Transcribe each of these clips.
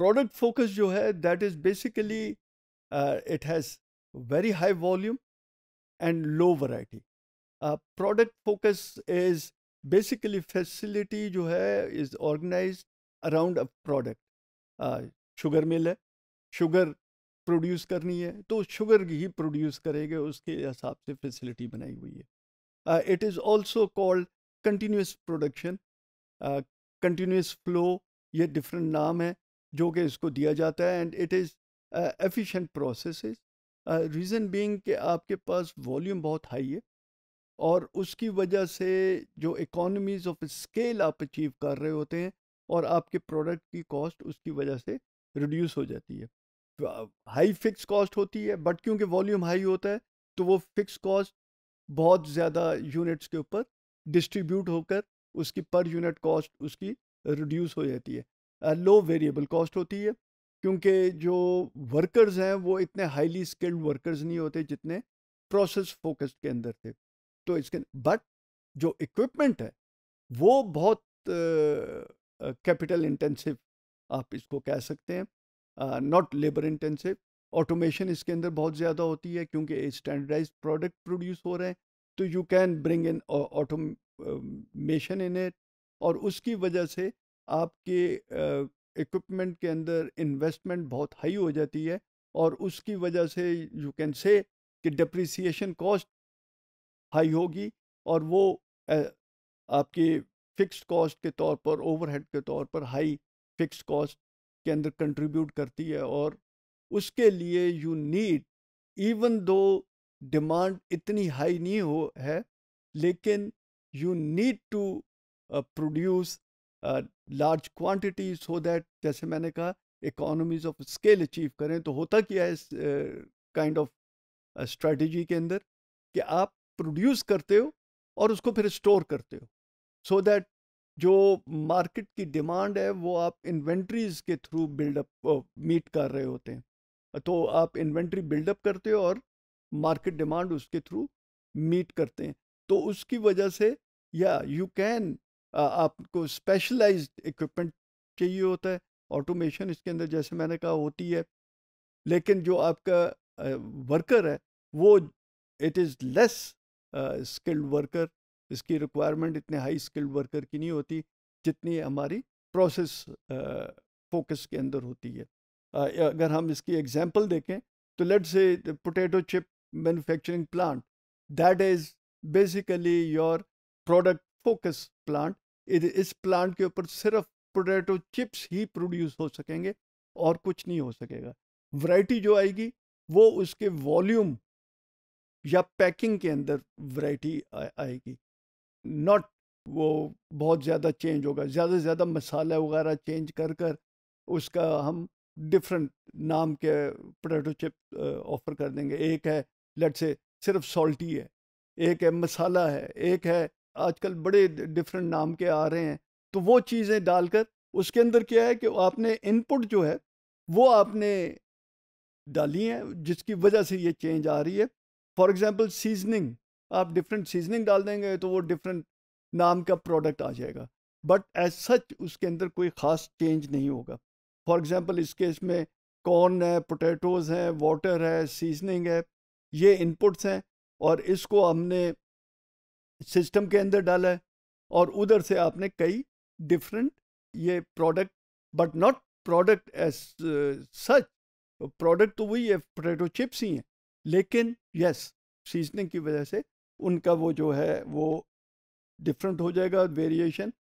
product focus जो है that is basically it has very high volume and low variety product focus is basically facility जो है is organise around a product sugar mill है sugar produce करनी है तो sugar ही produce करेंगे उसके हिसाब से फैसिलिटी बनाई हुई है it is also called continuous production continuous flow ये डिफरेंट नाम है जो कि इसको दिया जाता है and it is efficient process reason being कि आपके पास वॉल्यूम बहुत हाई है और उसकी वजह से जो इकोनॉमीज ऑफ स्केल आप अचीव कर रहे होते हैं और आपके प्रोडक्ट की कॉस्ट उसकी वजह से रिड्यूस हो जाती है हाई फिक्स कॉस्ट होती है बट क्योंकि वॉल्यूम हाई होता है तो वो फिक्स कॉस्ट बहुत ज़्यादा यूनिट्स के ऊपर डिस्ट्रीब्यूट होकर उसकी पर यूनिट कॉस्ट उसकी रिड्यूस हो जाती है लो वेरिएबल कॉस्ट होती है क्योंकि जो वर्कर्स हैं वो इतने हाईली स्किल्ड वर्कर्स नहीं होते जितने प्रोसेस फोकस्ड के अंदर थे तो इसके बट जो इक्विपमेंट है वो बहुत कैपिटल uh, इंटेंसिव आप इसको कह सकते हैं नॉट लेबर इंटेंसिव ऑटोमेशन इसके अंदर बहुत ज़्यादा होती है क्योंकि स्टैंडर्डाइज प्रोडक्ट प्रोड्यूस हो रहे हैं तो you can bring in automation in it और उसकी वजह से आपके इक्विपमेंट के अंदर इन्वेस्टमेंट बहुत हाई हो जाती है और उसकी वजह से यू कैन से कि डिप्रिसिएशन कॉस्ट हाई होगी और वो आपके फिक्स्ड कॉस्ट के तौर पर ओवरहेड के तौर पर हाई फिक्स्ड कॉस्ट के अंदर कंट्रीब्यूट करती है और उसके लिए you need even though demand इतनी हाई नहीं हो है लेकिन you need to produce large quantity so that जैसे मैंने कहा इकोनॉमीज ऑफ स्केल अचीव करें तो होता क्या है इस काइंड ऑफ स्ट्रेटजी के अंदर कि आप प्रोड्यूस करते हो और उसको फिर स्टोर करते हो सो so दैट जो मार्केट की डिमांड है वो आप इन्वेंट्रीज के थ्रू बिल्डअप मीट कर रहे होते हैं तो आप इन्वेंट्री बिल्डअप करते हो और मार्केट डिमांड उसके थ्रू मीट करते हैं तो उसकी वजह से या यू कैन आपको स्पेशलाइज्ड इक्विपमेंट चाहिए होता है ऑटोमेशन इसके अंदर जैसे मैंने कहा होती है लेकिन जो आपका वर्कर है वो it is less skilled worker इसकी रिक्वायरमेंट इतने हाई स्किल्ड वर्कर की नहीं होती जितनी हमारी प्रोसेस फोकस के अंदर होती है uh, अगर हम इसकी एग्जांपल देखें तो let's say potato chip manufacturing plant that is basically your product focus plant इस प्लांट के ऊपर सिर्फ पोटैटो चिप्स ही प्रोड्यूस हो सकेंगे और कुछ नहीं हो सकेगा वैरायटी जो आएगी वो उसके वॉल्यूम या पैकिंग के अंदर वैरायटी आएगी नॉट वो बहुत ज़्यादा चेंज होगा ज़्यादा से ज़्यादा मसाला वगैरह चेंज कर कर उसका हम डिफरेंट नाम के पोटैटो चिप ऑफ़र कर देंगे एक है लेट से सिर्फ सॉल्टी है एक है मसाला है एक है आजकल बड़े डिफरेंट नाम के आ रहे हैं तो वो चीज़ें डालकर उसके अंदर क्या है कि आपने इनपुट जो है वो आपने डाली हैं जिसकी वजह से ये चेंज आ रही है फॉर एग्ज़ाम्पल सीजनिंग आप डिफरेंट सीजनिंग डाल देंगे तो वो डिफरेंट नाम का प्रोडक्ट आ जाएगा बट एज सच उसके अंदर कोई ख़ास चेंज नहीं होगा फॉर एग्ज़ाम्पल इस केस में कॉर्न है पोटैटोज़ हैं वाटर है सीजनिंग है ये इनपुट्स हैं और इसको हमने सिस्टम के अंदर डाला है और उधर से आपने कई डिफरेंट ये product but not product as such product तो वही है पोटैटो चिप्स ही हैं लेकिन यस सीजनिंग की वजह से उनका वो जो है वो डिफरेंट हो जाएगा वेरिएशन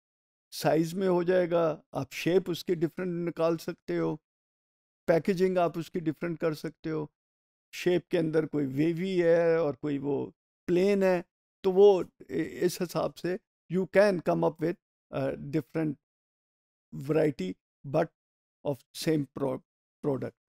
साइज़ में हो जाएगा आप शेप उसकी डिफरेंट निकाल सकते हो पैकेजिंग आप उसकी डिफरेंट कर सकते हो शेप के अंदर कोई वेवी है और कोई वो प्लेन है तो वो इस हिसाब से you can come up with different variety but of same product